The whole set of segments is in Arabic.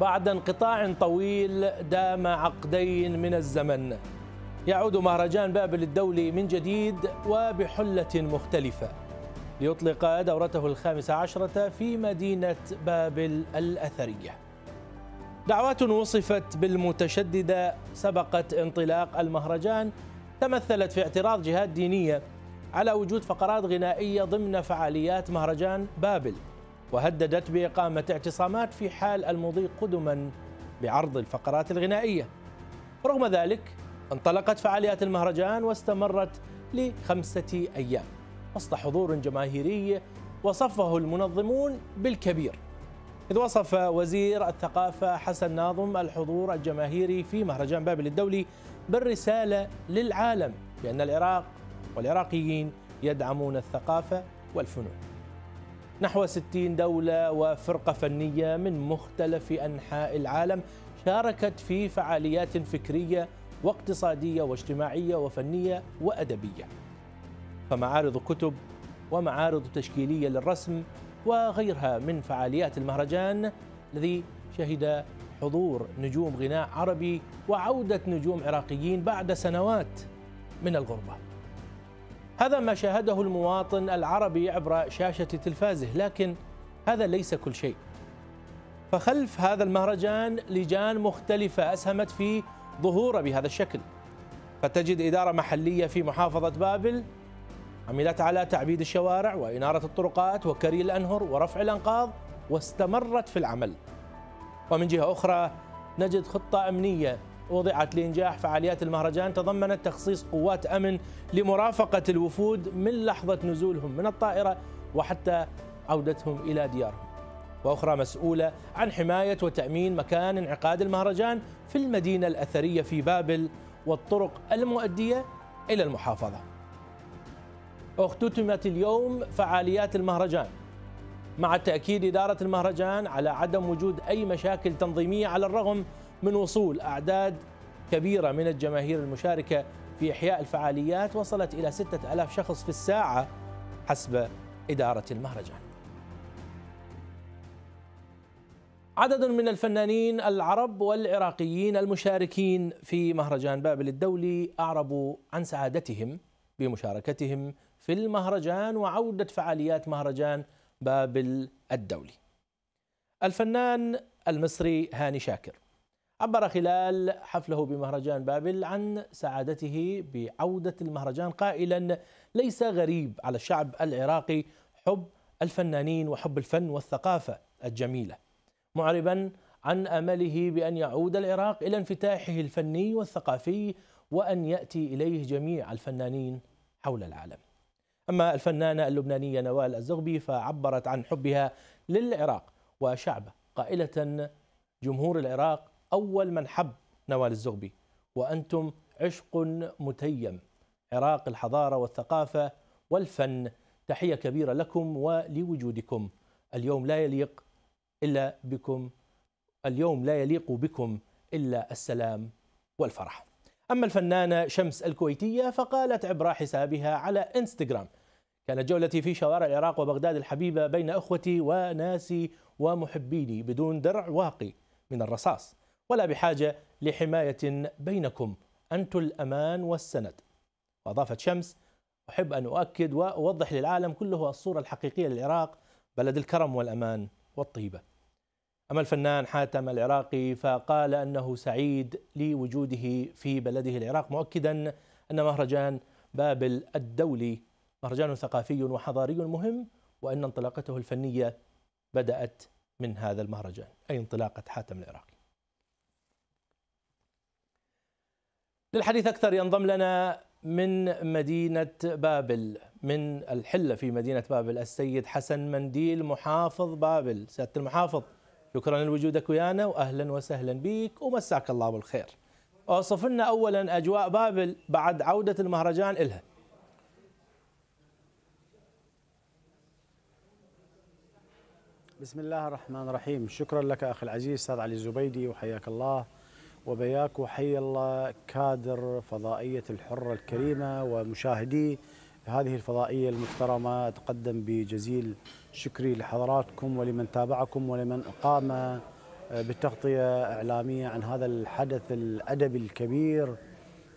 بعد انقطاع طويل دام عقدين من الزمن يعود مهرجان بابل الدولي من جديد وبحلة مختلفة ليطلق دورته الخامسة عشرة في مدينة بابل الأثرية دعوات وصفت بالمتشددة سبقت انطلاق المهرجان تمثلت في اعتراض جهات دينية على وجود فقرات غنائية ضمن فعاليات مهرجان بابل وهددت بإقامة اعتصامات في حال المضي قدما بعرض الفقرات الغنائية رغم ذلك انطلقت فعاليات المهرجان واستمرت لخمسة أيام وسط حضور جماهيري وصفه المنظمون بالكبير إذ وصف وزير الثقافة حسن ناظم الحضور الجماهيري في مهرجان بابل الدولي بالرسالة للعالم بأن العراق والعراقيين يدعمون الثقافة والفنون نحو 60 دولة وفرقة فنية من مختلف أنحاء العالم شاركت في فعاليات فكرية واقتصادية واجتماعية وفنية وأدبية فمعارض كتب ومعارض تشكيلية للرسم وغيرها من فعاليات المهرجان الذي شهد حضور نجوم غناء عربي وعودة نجوم عراقيين بعد سنوات من الغربه هذا ما شاهده المواطن العربي عبر شاشة تلفازه لكن هذا ليس كل شيء فخلف هذا المهرجان لجان مختلفة أسهمت في ظهوره بهذا الشكل فتجد إدارة محلية في محافظة بابل عملت على تعبيد الشوارع وإنارة الطرقات وكري الأنهر ورفع الأنقاض واستمرت في العمل ومن جهة أخرى نجد خطة أمنية وضعت لإنجاح فعاليات المهرجان تضمنت تخصيص قوات أمن لمرافقة الوفود من لحظة نزولهم من الطائرة وحتى عودتهم إلى ديارهم وأخرى مسؤولة عن حماية وتأمين مكان انعقاد المهرجان في المدينة الأثرية في بابل والطرق المؤدية إلى المحافظة اختتمت اليوم فعاليات المهرجان مع تأكيد إدارة المهرجان على عدم وجود أي مشاكل تنظيمية على الرغم من وصول أعداد كبيرة من الجماهير المشاركة في إحياء الفعاليات وصلت إلى 6000 شخص في الساعة حسب إدارة المهرجان عدد من الفنانين العرب والعراقيين المشاركين في مهرجان بابل الدولي أعربوا عن سعادتهم بمشاركتهم في المهرجان وعودة فعاليات مهرجان بابل الدولي الفنان المصري هاني شاكر عبر خلال حفله بمهرجان بابل عن سعادته بعودة المهرجان قائلا ليس غريب على الشعب العراقي حب الفنانين وحب الفن والثقافة الجميلة معربا عن امله بان يعود العراق الى انفتاحه الفني والثقافي وان ياتي اليه جميع الفنانين حول العالم. اما الفنانه اللبنانيه نوال الزغبي فعبرت عن حبها للعراق وشعبه قائله جمهور العراق أول من حب نوال الزغبي وأنتم عشق متيم عراق الحضارة والثقافة والفن تحية كبيرة لكم ولوجودكم اليوم لا يليق إلا بكم اليوم لا يليق بكم إلا السلام والفرح أما الفنانة شمس الكويتية فقالت عبر حسابها على إنستغرام كانت جولتي في شوارع العراق وبغداد الحبيبة بين أخوتي وناسي ومحبيني بدون درع واقي من الرصاص ولا بحاجة لحماية بينكم أنتم الأمان والسند وأضافت شمس أحب أن أؤكد وأوضح للعالم كله الصورة الحقيقية للعراق بلد الكرم والأمان والطيبة أما الفنان حاتم العراقي فقال أنه سعيد لوجوده في بلده العراق مؤكدا أن مهرجان بابل الدولي مهرجان ثقافي وحضاري مهم وأن انطلاقته الفنية بدأت من هذا المهرجان أي انطلاقة حاتم العراقي للحديث أكثر ينضم لنا من مدينة بابل من الحلة في مدينة بابل السيد حسن منديل محافظ بابل سيادة المحافظ شكرا لوجودك ويانا وأهلا وسهلا بك ومساك الله بالخير اوصف لنا أولا أجواء بابل بعد عودة المهرجان إلها بسم الله الرحمن الرحيم شكرا لك أخي العزيز أستاذ علي الزبيدي وحياك الله وبياك وحي الله كادر فضائية الحرة الكريمة ومشاهدي هذه الفضائية المحترمة أتقدم بجزيل شكري لحضراتكم ولمن تابعكم ولمن قام آه، بالتغطية إعلامية عن هذا الحدث الأدبي الكبير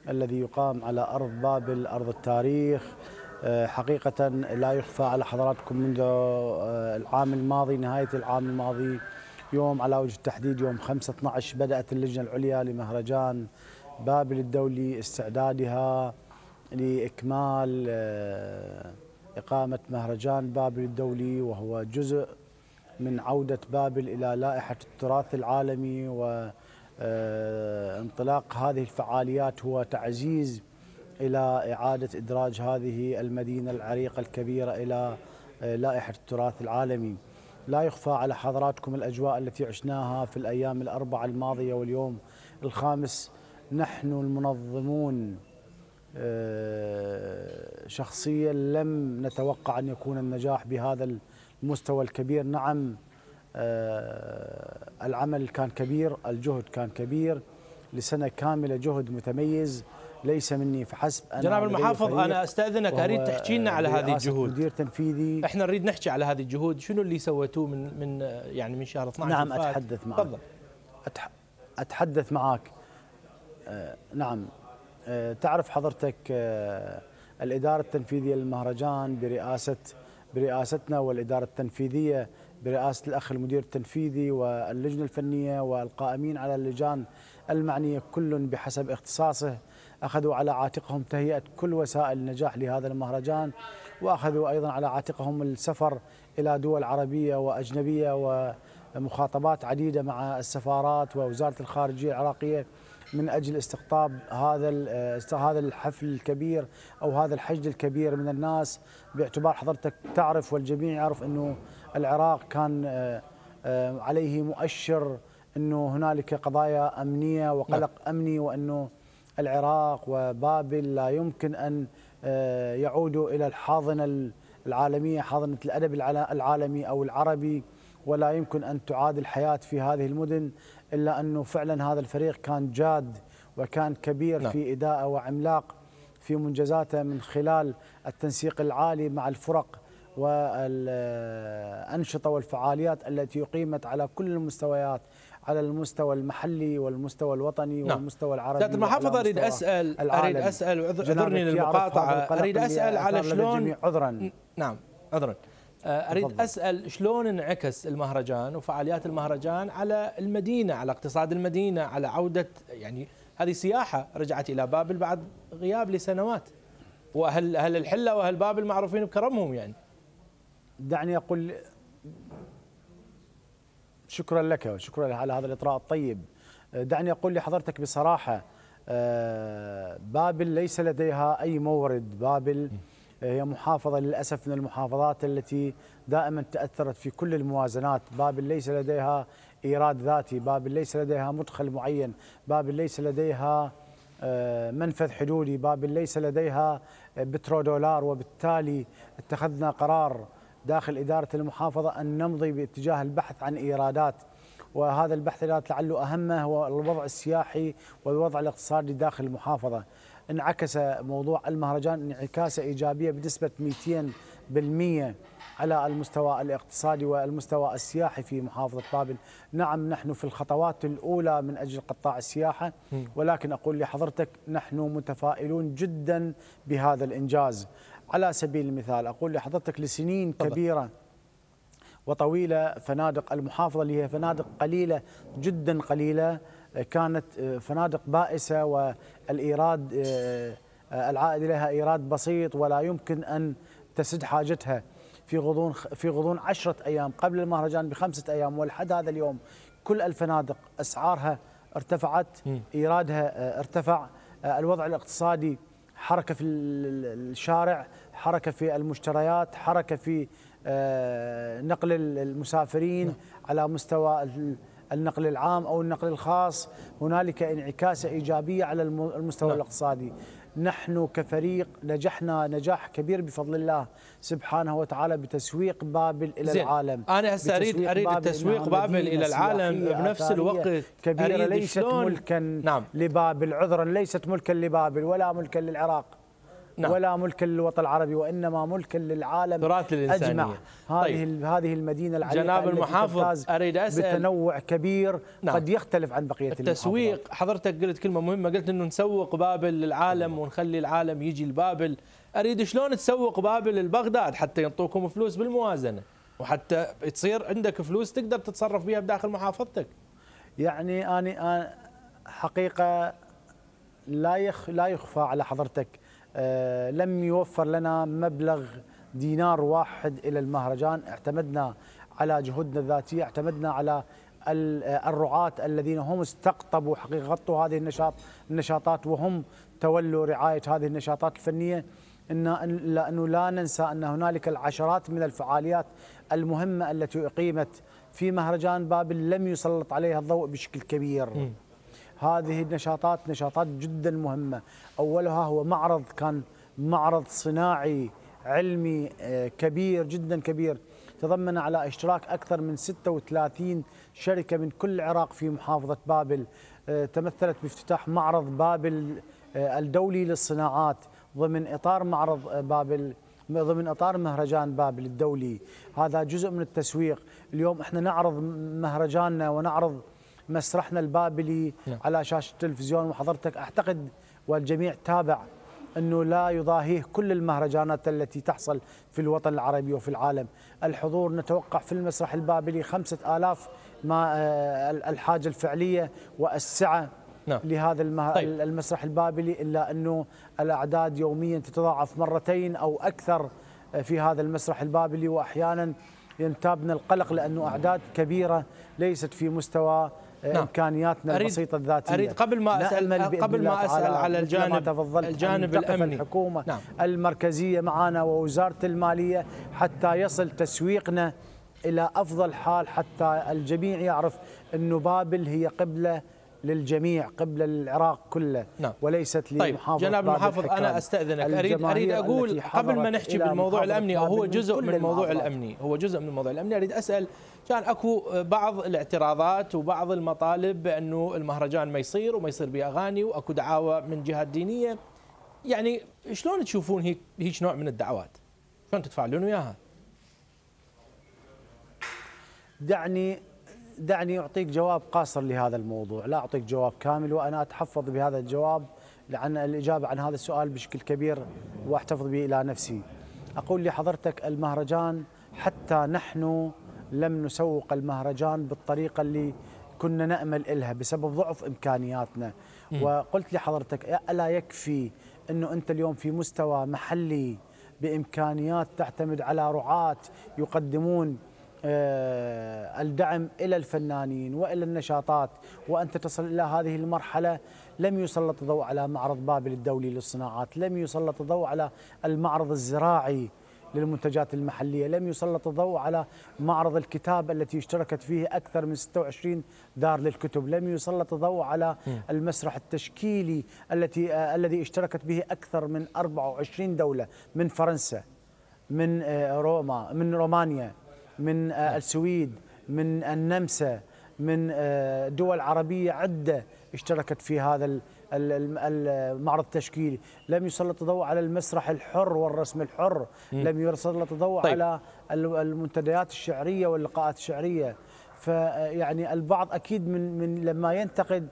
الذي يقام على أرض بابل أرض التاريخ آه، حقيقة لا يخفى على حضراتكم منذ آه، العام الماضي نهاية العام الماضي يوم على وجه التحديد يوم 5 12 بدأت اللجنة العليا لمهرجان بابل الدولي استعدادها لإكمال آه، إقامة مهرجان بابل الدولي وهو جزء من عودة بابل إلى لائحة التراث العالمي وانطلاق آه، هذه الفعاليات هو تعزيز إلى إعادة إدراج هذه المدينة العريقة الكبيرة إلى آه، لائحة التراث العالمي لا يخفى على حضراتكم الأجواء التي عشناها في الأيام الأربعة الماضية واليوم الخامس نحن المنظمون آه، شخصيا لم نتوقع أن يكون النجاح بهذا المستوى الكبير نعم آه، العمل كان كبير الجهد كان كبير لسنة كاملة جهد متميز ليس مني فحسب أنا جناب المحافظ أنا أستأذنك أريد تحكي لنا على هذه الجهود مدير تنفيذي إحنا نريد نحكي على هذه الجهود شنو اللي سويتوه من من يعني من شهر 12 نعم أتحدث معك تفضل أتحدث معك آه نعم آه تعرف حضرتك آه الإدارة التنفيذية للمهرجان برئاسة برئاستنا والإدارة التنفيذية برئاسة الأخ المدير التنفيذي واللجنة الفنية والقائمين على اللجان المعنية كل بحسب اختصاصه أخذوا على عاتقهم تهيئة كل وسائل النجاح لهذا المهرجان وأخذوا أيضا على عاتقهم السفر إلى دول عربية وأجنبية ومخاطبات عديدة مع السفارات ووزارة الخارجية العراقية من اجل استقطاب هذا هذا الحفل الكبير او هذا الحشد الكبير من الناس باعتبار حضرتك تعرف والجميع يعرف انه العراق كان آه، آه، عليه مؤشر انه هنالك قضايا امنيه وقلق نعم. امني وانه العراق وبابل لا يمكن أن آه، يعودوا إلى الحاضنة العالمية حاضنة الأدب العالمي أو العربي ولا يمكن أن تعاد الحياة في هذه المدن إلا أنه فعلا هذا الفريق كان جاد وكان كبير نعم. في إداءة وعملاق في منجزاته من خلال التنسيق العالي مع الفرق والأنشطة آه، والفعاليات التي أقيمت على كل المستويات على المستوى المحلي والمستوى الوطني نعم. والمستوى العربي ذات المحافظة أريد أسأل أريد أسأل أعذرني للمقاطعة أريد أسأل على شلون عذرا نعم عذرا آه، اريد بالضبط. اسال شلون انعكس المهرجان وفعاليات المهرجان على المدينه على اقتصاد المدينه على عوده يعني هذه سياحه رجعت الى بابل بعد غياب لسنوات واهل اهل الحله واهل بابل معروفين بكرمهم يعني دعني اقول شكرا لك وشكرا على هذا الإطراء الطيب آه، دعني أقول لحضرتك بصراحة آه، بابل ليس لديها أي مورد بابل آه، هي محافظة للأسف من المحافظات التي دائما تأثرت في كل الموازنات بابل ليس لديها إيراد ذاتي بابل ليس لديها مدخل معين بابل ليس لديها منفذ حدودي بابل ليس لديها بترودولار وبالتالي اتخذنا قرار داخل إدارة المحافظة أن نمضي باتجاه البحث عن إيرادات وهذا البحث لعله أهمه هو الوضع السياحي والوضع الاقتصادي داخل المحافظة انعكس موضوع المهرجان انعكاسة إيجابية بنسبة 200% على المستوى الاقتصادي والمستوى السياحي في محافظة بابل نعم نحن في الخطوات الأولى من أجل قطاع السياحة ولكن أقول لحضرتك نحن متفائلون جدا بهذا الإنجاز على سبيل المثال اقول لحضرتك لسنين طبعا. كبيره وطويله فنادق المحافظه اللي هي فنادق قليله جدا قليله كانت آه، فنادق بائسه والايراد آه، آه، العائد لها ايراد بسيط ولا يمكن ان تسد حاجتها في غضون في غضون 10 ايام قبل المهرجان بخمسه ايام ولحد هذا اليوم كل الفنادق اسعارها ارتفعت ايرادها ارتفع الوضع الاقتصادي حركه في الشارع حركه في المشتريات حركه في آه، نقل المسافرين نعم. على مستوى النقل العام او النقل الخاص هنالك انعكاسه ايجابيه على المستوى نعم. الاقتصادي نحن كفريق نجحنا نجاح كبير بفضل الله سبحانه وتعالى بتسويق بابل الى زين. العالم انا هسه اريد اريد تسويق بابل الى العالم بنفس الوقت كبيره ليست ملكا نعم. لبابل عذرا ليست ملكا لبابل ولا ملكا للعراق نعم. ولا ملك للوطن العربي وانما ملك للعالم تراث الانسانيه اجمع طيب. هذه طيب. هذه المدينه العريقه جناب المحافظ اريد اسال بتنوع كبير نعم. قد يختلف عن بقيه التسويق المحافظات. حضرتك قلت كلمه مهمه قلت انه نسوق بابل للعالم ونخلي العالم يجي لبابل اريد شلون تسوق بابل لبغداد حتى ينطوكم فلوس بالموازنه وحتى تصير عندك فلوس تقدر تتصرف بها بداخل محافظتك يعني انا حقيقه لا يخ لا يخفى على حضرتك آه، لم يوفر لنا مبلغ دينار واحد إلى المهرجان اعتمدنا على جهودنا الذاتية اعتمدنا على آه، الرعاة الذين هم استقطبوا حقيقة غطوا هذه النشاط النشاطات وهم تولوا رعاية هذه النشاطات الفنية إن لأنه لا ننسى أن هنالك العشرات من الفعاليات المهمة التي أقيمت في مهرجان بابل لم يسلط عليها الضوء بشكل كبير م. هذه النشاطات نشاطات جدا مهمة أولها هو معرض كان معرض صناعي علمي آه، كبير جدا كبير تضمن على اشتراك أكثر من 36 شركة من كل العراق في محافظة بابل آه، تمثلت بافتتاح معرض بابل آه، الدولي للصناعات ضمن إطار معرض بابل ضمن اطار مهرجان بابل الدولي هذا جزء من التسويق اليوم احنا نعرض مهرجاننا ونعرض مسرحنا البابلي نعم. على شاشه التلفزيون وحضرتك اعتقد والجميع تابع انه لا يضاهيه كل المهرجانات التي تحصل في الوطن العربي وفي العالم الحضور نتوقع في المسرح البابلي خمسة آلاف ما آه، الحاجه الفعليه والسعه نعم. لهذا المه... طيب. المسرح البابلي الا انه الاعداد يوميا تتضاعف مرتين او اكثر آه، في هذا المسرح البابلي واحيانا ينتابنا القلق لانه اعداد كبيره ليست في مستوى نعم. امكانياتنا أريد البسيطه الذاتيه اريد قبل ما اسال قبل ما اسال على الجانب الجانب الامني الحكومه نعم. المركزيه معنا ووزاره الماليه حتى يصل تسويقنا الى افضل حال حتى الجميع يعرف انه بابل هي قبله للجميع قبل العراق كله نعم. وليست لمحافظ طيب جناب المحافظ انا استاذنك اريد اريد اقول قبل ما نحكي بالموضوع الامني او هو جزء من الموضوع الامني هو جزء من الموضوع الامني اريد اسال كان اكو بعض الاعتراضات وبعض المطالب بانه المهرجان ما يصير وما يصير به اغاني واكو دعاوى من جهات دينيه يعني شلون تشوفون هيك هيك نوع من الدعوات؟ شلون تتفاعلون وياها؟ دعني دعني اعطيك جواب قاصر لهذا الموضوع، لا اعطيك جواب كامل وانا اتحفظ بهذا الجواب لان الاجابه عن هذا السؤال بشكل كبير واحتفظ به الى نفسي. اقول لحضرتك المهرجان حتى نحن لم نسوق المهرجان بالطريقة اللي كنا نأمل إلها بسبب ضعف إمكانياتنا وقلت لحضرتك ألا يكفي أنه أنت اليوم في مستوى محلي بإمكانيات تعتمد على رعاة يقدمون آه، الدعم إلى الفنانين وإلى النشاطات وأن تصل إلى هذه المرحلة لم يسلط الضوء على معرض بابل الدولي للصناعات لم يسلط الضوء على المعرض الزراعي للمنتجات المحلية لم يسلط الضوء على معرض الكتاب التي اشتركت فيه أكثر من 26 دار للكتب لم يسلط الضوء على المسرح التشكيلي التي آه، الذي اشتركت به أكثر من 24 دولة من فرنسا من آه، روما من رومانيا من آه، السويد من النمسا من دول عربية عدة اشتركت في هذا المعرض التشكيلي لم يسلط الضوء على المسرح الحر والرسم الحر م. لم يسلط الضوء طيب. على المنتديات الشعريه واللقاءات الشعريه فيعني البعض اكيد من من لما ينتقد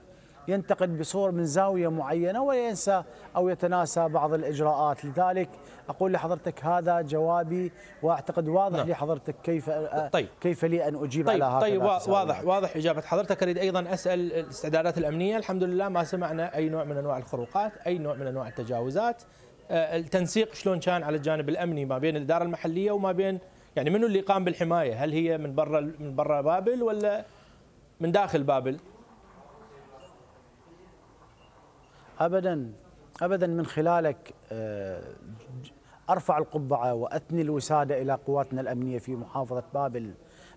ينتقد بصور من زاوية معينة وينسى أو يتناسى بعض الإجراءات لذلك أقول لحضرتك هذا جوابي وأعتقد واضح نعم. لحضرتك كيف آه، طيب. كيف لي أن أجيب طيب. على هذا طيب واضح واضح إجابة حضرتك أريد أيضا أسأل الاستعدادات الأمنية الحمد لله ما سمعنا أي نوع من أنواع الخروقات أي نوع من أنواع التجاوزات آه، التنسيق شلون كان على الجانب الأمني ما بين الإدارة المحلية وما بين يعني منو اللي قام بالحمايه؟ هل هي من برا من برا بابل ولا من داخل بابل؟ ابدا ابدا من خلالك آه، ارفع القبعه واثني الوساده الى قواتنا الامنيه في محافظه بابل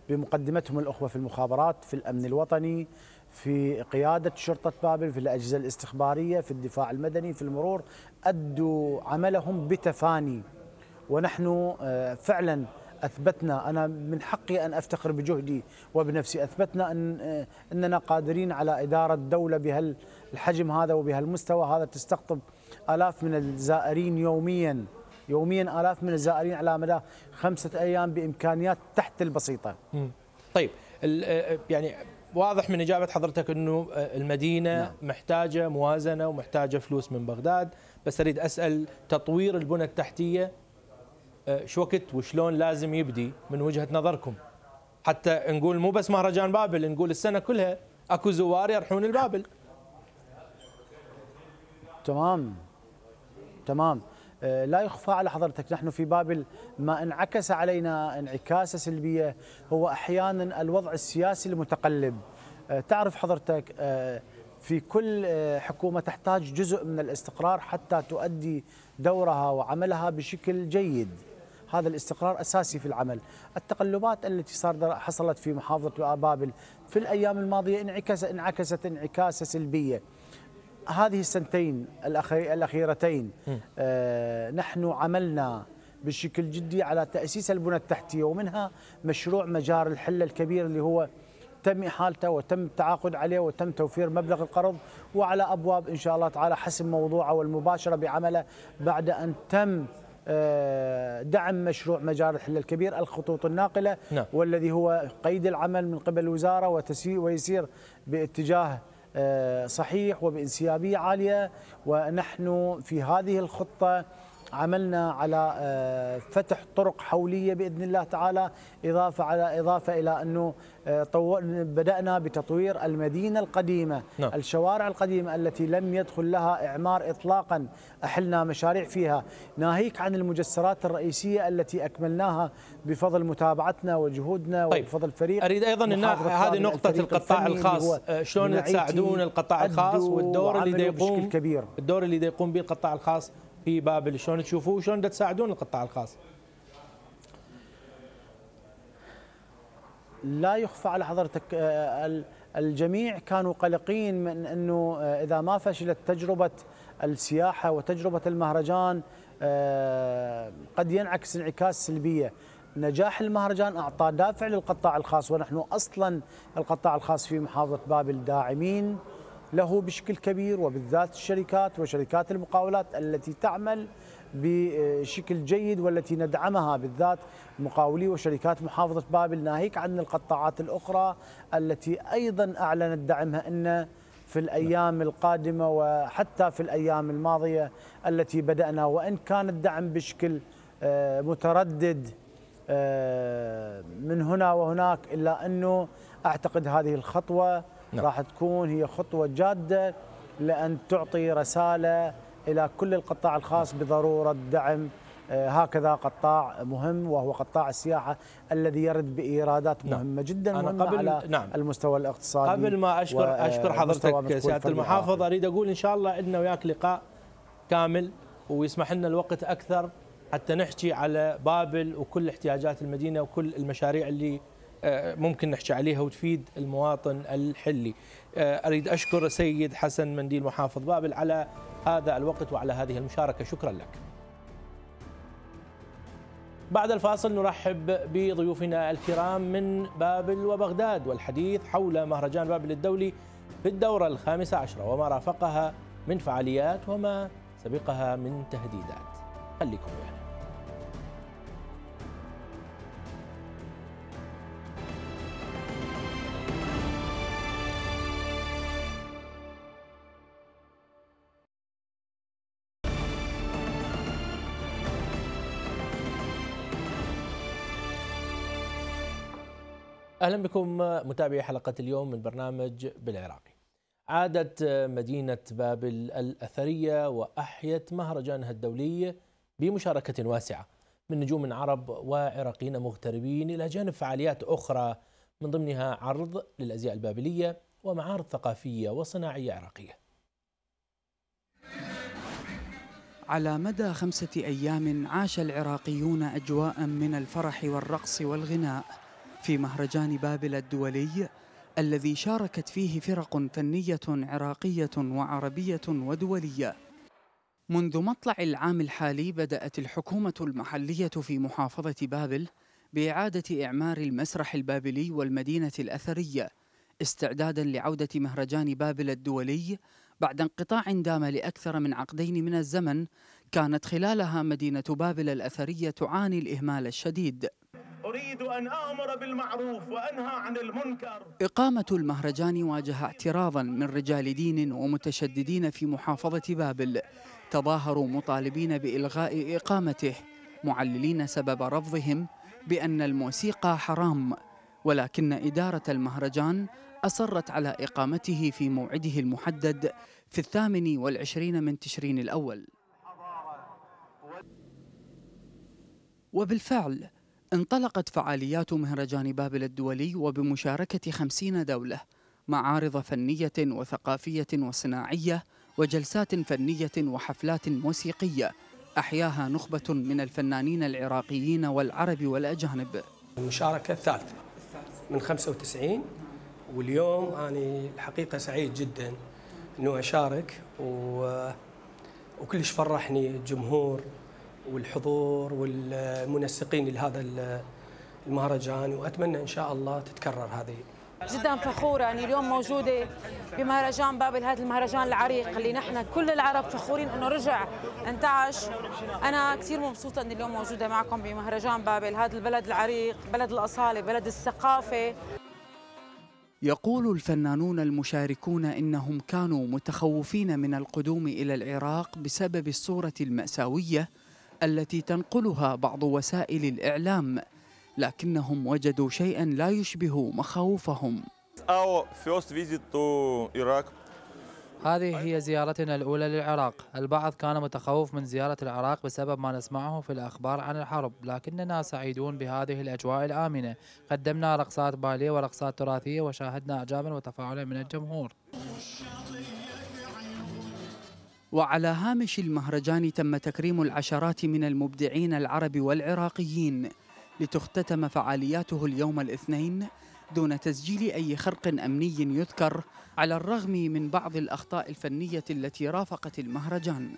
بمقدمتهم الاخوه في المخابرات في الامن الوطني في قياده شرطه بابل في الاجهزه الاستخباريه في الدفاع المدني في المرور ادوا عملهم بتفاني ونحن آه، فعلا اثبتنا انا من حقي ان افتخر بجهدي وبنفسي اثبتنا ان اننا قادرين على اداره دوله بهالحجم هذا وبهالمستوى هذا تستقطب الاف من الزائرين يوميا يوميا الاف من الزائرين على مدى خمسه ايام بامكانيات تحت البسيطه. طيب آه، يعني واضح من اجابه حضرتك انه آه، المدينه نعم. محتاجه موازنه ومحتاجه فلوس من بغداد، بس اريد اسال تطوير البنى التحتيه آه، شو وقت وشلون لازم يبدي من وجهه نظركم حتى نقول مو بس مهرجان بابل نقول السنه كلها اكو زوار يرحون البابل تمام تمام آه، لا يخفى على حضرتك نحن في بابل ما انعكس علينا انعكاسه سلبيه هو احيانا الوضع السياسي المتقلب آه، تعرف حضرتك في كل حكومه تحتاج جزء من الاستقرار حتى تؤدي دورها وعملها بشكل جيد هذا الاستقرار أساسي في العمل التقلبات التي صار حصلت في محافظة بابل في الأيام الماضية انعكس انعكست انعكاسة سلبية هذه السنتين الأخيرتين آه، نحن عملنا بشكل جدي على تأسيس البنى التحتية ومنها مشروع مجار الحلة الكبير اللي هو تم إحالته وتم التعاقد عليه وتم توفير مبلغ القرض وعلى أبواب إن شاء الله تعالى حسم موضوعه والمباشرة بعمله بعد أن تم آه، دعم مشروع مجاري الحل الكبير الخطوط الناقلة نعم. والذي هو قيد العمل من قبل الوزارة ويسير باتجاه آه، صحيح وبانسيابية عالية ونحن في هذه الخطة عملنا على آه، فتح طرق حوليه باذن الله تعالى اضافه على اضافه الى انه آه، بدانا بتطوير المدينه القديمه نعم. الشوارع القديمه التي لم يدخل لها اعمار اطلاقا احلنا مشاريع فيها ناهيك عن المجسرات الرئيسيه التي اكملناها بفضل متابعتنا وجهودنا طيب. وبفضل فريق اريد ايضا ان هذه نقطه القطاع الخاص آه، شلون تساعدون القطاع الخاص والدور اللي يقوم الدور اللي يقوم به القطاع الخاص في بابل شلون تشوفوه وشلون تساعدون القطاع الخاص لا يخفى على حضرتك آه، الجميع كانوا قلقين من انه آه، اذا ما فشلت تجربه السياحه وتجربه المهرجان آه، قد ينعكس انعكاس سلبيه نجاح المهرجان اعطى دافع للقطاع الخاص ونحن اصلا القطاع الخاص في محافظه بابل داعمين له بشكل كبير وبالذات الشركات وشركات المقاولات التي تعمل بشكل جيد والتي ندعمها بالذات مقاولي وشركات محافظة بابل ناهيك عن القطاعات الأخرى التي أيضا أعلنت دعمها أن في الأيام القادمة وحتى في الأيام الماضية التي بدأنا وإن كان الدعم بشكل آه، متردد آه، من هنا وهناك إلا أنه أعتقد هذه الخطوة نعم. راح تكون هي خطوة جادة لأن تعطي رسالة إلى كل القطاع الخاص بضرورة دعم آه، هكذا قطاع مهم وهو قطاع السياحة الذي يرد بإيرادات نعم. مهمة جدا أنا مهمة قبل على نعم. المستوى الاقتصادي قبل ما أشكر, آه، أشكر حضرتك سيادة المحافظ أريد أقول إن شاء الله إنه وياك لقاء كامل ويسمح لنا الوقت أكثر حتى نحكي على بابل وكل احتياجات المدينة وكل المشاريع اللي آه، ممكن نحكي عليها وتفيد المواطن الحلي آه، أريد أشكر السيد حسن منديل محافظ بابل على هذا الوقت وعلى هذه المشاركة شكرا لك بعد الفاصل نرحب بضيوفنا الكرام من بابل وبغداد والحديث حول مهرجان بابل الدولي في الدورة الخامسة عشرة وما رافقها من فعاليات وما سبقها من تهديدات خليكم معنا اهلا بكم متابعي حلقه اليوم من برنامج بالعراقي. عادت آه، مدينه بابل الاثريه واحيت مهرجانها الدولي بمشاركه واسعه من نجوم عرب وعراقيين مغتربين الى جانب فعاليات اخرى من ضمنها عرض للازياء البابليه ومعارض ثقافيه وصناعيه عراقيه. على مدى خمسه ايام عاش العراقيون اجواء من الفرح والرقص والغناء في مهرجان بابل الدولي الذي شاركت فيه فرق فنية عراقية وعربية ودولية منذ مطلع العام الحالي بدأت الحكومة المحلية في محافظة بابل بإعادة إعمار المسرح البابلي والمدينة الأثرية استعدادا لعودة مهرجان بابل الدولي بعد انقطاع دام لأكثر من عقدين من الزمن كانت خلالها مدينة بابل الأثرية تعاني الإهمال الشديد أريد أن آمر بالمعروف وأنهى عن المنكر إقامة المهرجان واجه اعتراضا من رجال دين ومتشددين في محافظة بابل تظاهروا مطالبين بإلغاء إقامته معللين سبب رفضهم بأن الموسيقى حرام ولكن إدارة المهرجان أصرت على إقامته في موعده المحدد في الثامن والعشرين من تشرين الأول وبالفعل انطلقت فعاليات مهرجان بابل الدولي وبمشاركة خمسين دولة معارض فنية وثقافية وصناعية وجلسات فنية وحفلات موسيقية أحياها نخبة من الفنانين العراقيين والعرب والأجانب المشاركة الثالثة من 95 واليوم أنا الحقيقة سعيد جدا أنه أشارك و... وكلش فرحني الجمهور والحضور والمنسقين لهذا المهرجان واتمنى ان شاء الله تتكرر هذه جدا فخورة أني يعني اليوم موجودة بمهرجان بابل هذا المهرجان العريق اللي نحن كل العرب فخورين أنه رجع انتعش أنا كثير مبسوطة أني اليوم موجودة معكم بمهرجان بابل هذا البلد العريق بلد الأصالة بلد الثقافة يقول الفنانون المشاركون إنهم كانوا متخوفين من القدوم إلى العراق بسبب الصورة المأساوية التي تنقلها بعض وسائل الإعلام لكنهم وجدوا شيئا لا يشبه مخاوفهم هذه هي زيارتنا الأولى للعراق البعض كان متخوف من زيارة العراق بسبب ما نسمعه في الأخبار عن الحرب لكننا سعيدون بهذه الأجواء الآمنة قدمنا رقصات باليه ورقصات تراثية وشاهدنا إعجابا وتفاعلا من الجمهور وعلى هامش المهرجان تم تكريم العشرات من المبدعين العرب والعراقيين لتختتم فعالياته اليوم الاثنين دون تسجيل أي خرق أمني يذكر على الرغم من بعض الأخطاء الفنية التي رافقت المهرجان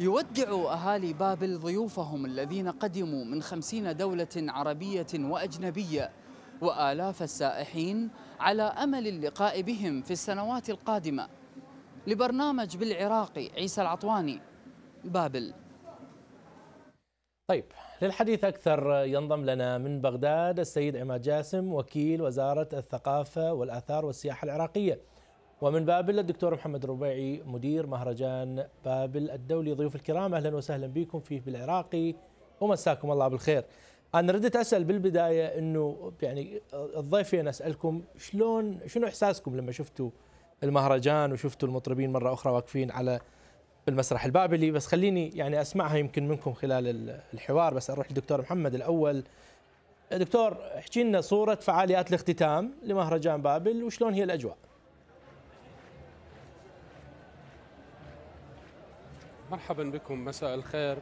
يودع أهالي بابل ضيوفهم الذين قدموا من خمسين دولة عربية وأجنبية وآلاف السائحين على أمل اللقاء بهم في السنوات القادمة لبرنامج بالعراقي عيسى العطواني بابل طيب للحديث أكثر ينضم لنا من بغداد السيد عماد جاسم وكيل وزارة الثقافة والآثار والسياحة العراقية ومن بابل الدكتور محمد ربيعي مدير مهرجان بابل الدولي ضيوف الكرام اهلا وسهلا بكم في بالعراقي ومساكم الله بالخير. انا ردت اسال بالبدايه انه يعني الضيفين اسالكم شلون شنو احساسكم لما شفتوا المهرجان وشفتوا المطربين مره اخرى واقفين على المسرح البابلي بس خليني يعني اسمعها يمكن منكم خلال الحوار بس اروح للدكتور محمد الاول. دكتور احكي لنا صوره فعاليات الاختتام لمهرجان بابل وشلون هي الاجواء؟ مرحبا بكم مساء الخير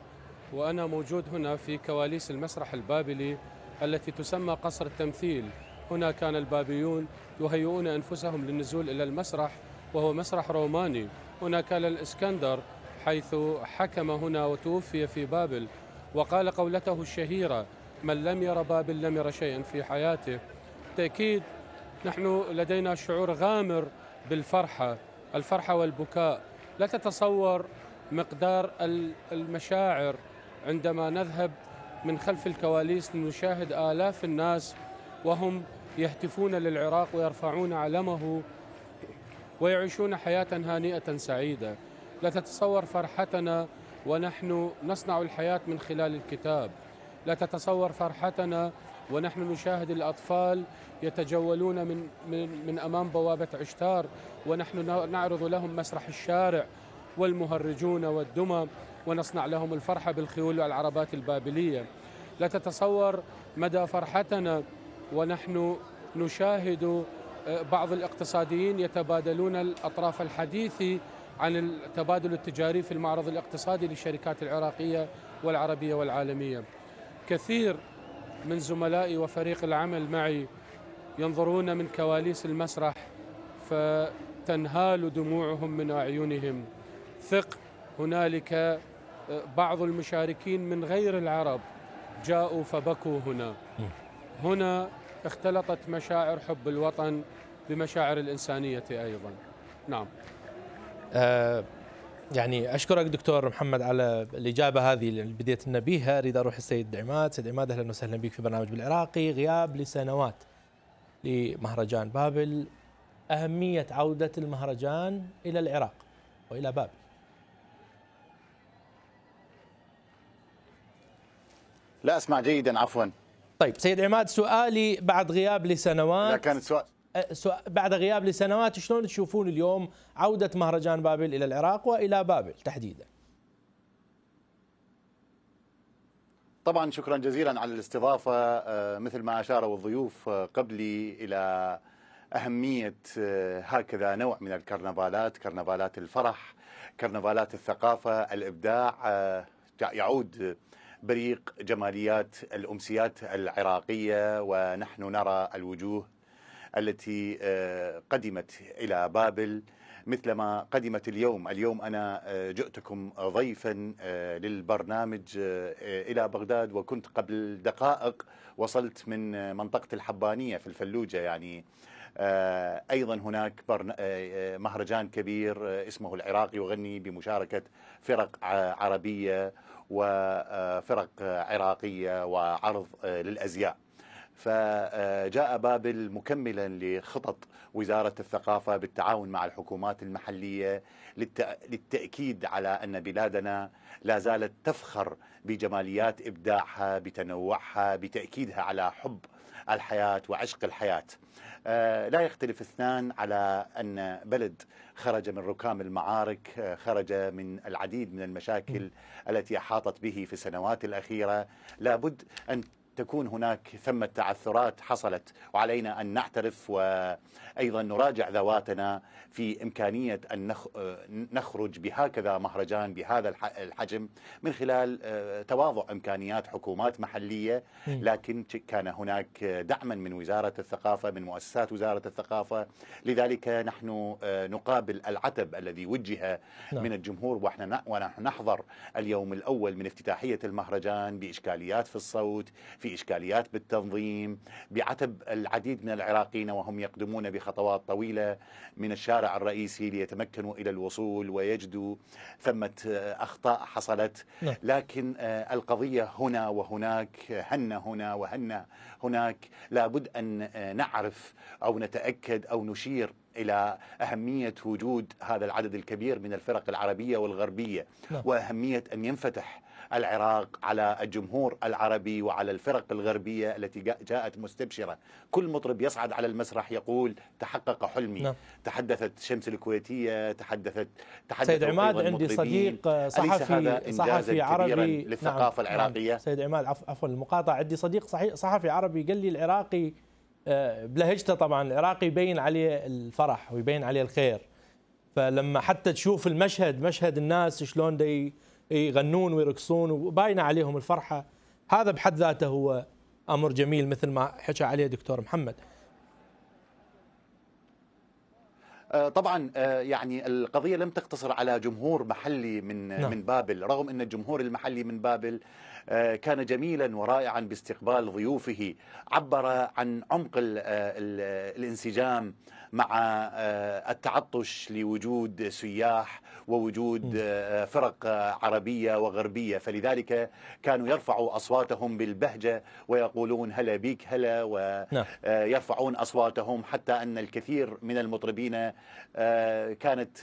وأنا موجود هنا في كواليس المسرح البابلي التي تسمى قصر التمثيل هنا كان البابليون يهيئون أنفسهم للنزول إلى المسرح وهو مسرح روماني هنا كان الإسكندر حيث حكم هنا وتوفي في بابل وقال قولته الشهيرة من لم ير بابل لم ير شيئا في حياته بالتأكيد نحن لدينا شعور غامر بالفرحة الفرحة والبكاء لا تتصور مقدار المشاعر عندما نذهب من خلف الكواليس نشاهد آلاف الناس وهم يهتفون للعراق ويرفعون علمه ويعيشون حياة هانئة سعيدة لا تتصور فرحتنا ونحن نصنع الحياة من خلال الكتاب لا تتصور فرحتنا ونحن نشاهد الأطفال يتجولون من, من, من أمام بوابة عشتار ونحن نعرض لهم مسرح الشارع والمهرجون والدمى ونصنع لهم الفرحة بالخيول والعربات البابلية لا تتصور مدى فرحتنا ونحن نشاهد آه، بعض الاقتصاديين يتبادلون الأطراف الحديث عن التبادل التجاري في المعرض الاقتصادي للشركات العراقية والعربية والعالمية كثير من زملائي وفريق العمل معي ينظرون من كواليس المسرح فتنهال دموعهم من أعينهم ثق هنالك آه، بعض المشاركين من غير العرب جاءوا فبكوا هنا هنا اختلطت مشاعر حب الوطن بمشاعر الإنسانية أيضا نعم آه يعني أشكرك دكتور محمد على الإجابة هذه اللي بديت لنا بها أريد أروح السيد عماد سيد عماد أهلا وسهلا بك في برنامج بالعراقي غياب لسنوات لمهرجان بابل أهمية عودة المهرجان إلى العراق وإلى بابل لا أسمع جيدا عفوا طيب سيد عماد سؤالي بعد غياب لسنوات لا كان سؤال أه، بعد غياب لسنوات شلون تشوفون اليوم عودة مهرجان بابل إلى العراق وإلى بابل تحديدا طبعا شكرا جزيلا على الاستضافة أه، مثل ما أشاروا الضيوف أه، قبلي إلى أهمية هكذا نوع من الكرنفالات كرنفالات الفرح كرنفالات الثقافة الإبداع يعود بريق جماليات الأمسيات العراقية ونحن نرى الوجوه التي آه، قدمت إلى بابل مثلما قدمت اليوم اليوم أنا آه، جئتكم ضيفا آه، للبرنامج إلى بغداد وكنت قبل دقائق وصلت من منطقة الحبانية في الفلوجة يعني أيضا هناك مهرجان كبير اسمه العراقي يغني بمشاركة فرق عربية وفرق عراقية وعرض للأزياء فجاء بابل مكملا لخطط وزارة الثقافة بالتعاون مع الحكومات المحلية للتأكيد على أن بلادنا لا زالت تفخر بجماليات إبداعها بتنوعها بتأكيدها على حب الحياة وعشق الحياة آه، لا يختلف اثنان على أن بلد خرج من ركام المعارك آه، خرج من العديد من المشاكل التي أحاطت به في السنوات الأخيرة لابد أن تكون هناك ثمة تعثرات حصلت وعلينا أن نعترف وأيضا نراجع ذواتنا في إمكانية أن نخرج بهكذا مهرجان بهذا الحجم من خلال آه، تواضع إمكانيات حكومات محلية لكن كان هناك دعما من وزارة الثقافة من مؤسسات وزارة الثقافة لذلك نحن آه، نقابل العتب الذي وجه نعم. من الجمهور ونحن نحضر اليوم الأول من افتتاحية المهرجان بإشكاليات في الصوت في في إشكاليات بالتنظيم بعتب العديد من العراقيين وهم يقدمون بخطوات طويلة من الشارع الرئيسي ليتمكنوا إلى الوصول ويجدوا ثمة أخطاء حصلت نعم. لكن آه، القضية هنا وهناك هن هنا وهن هناك لابد أن آه، نعرف أو نتأكد أو نشير إلى أهمية وجود هذا العدد الكبير من الفرق العربية والغربية نعم. وأهمية أن ينفتح العراق على الجمهور العربي وعلى الفرق الغربية التي جاءت مستبشرة كل مطرب يصعد على المسرح يقول تحقق حلمي نعم. تحدثت شمس الكويتية تحدثت تحدثت سيد عماد عندي صديق صحفي صحفي عربي نعم. للثقافة نعم. العراقية نعم. سيد عماد عفوا المقاطعة عندي صديق صحفي عربي قال لي العراقي آه، بلهجته طبعا العراقي يبين عليه الفرح ويبين عليه الخير فلما حتى تشوف المشهد مشهد الناس شلون دي يغنون ويرقصون وباينه عليهم الفرحه هذا بحد ذاته هو امر جميل مثل ما حكى عليه دكتور محمد آه، طبعا آه، يعني القضيه لم تقتصر على جمهور محلي من نعم. من بابل رغم ان الجمهور المحلي من بابل آه، كان جميلا ورائعا باستقبال ضيوفه عبر عن عمق آه، آه، الانسجام مع التعطش لوجود سياح ووجود فرق عربية وغربية فلذلك كانوا يرفعوا أصواتهم بالبهجة ويقولون هلا بيك هلا ويرفعون نعم. أصواتهم حتى أن الكثير من المطربين كانت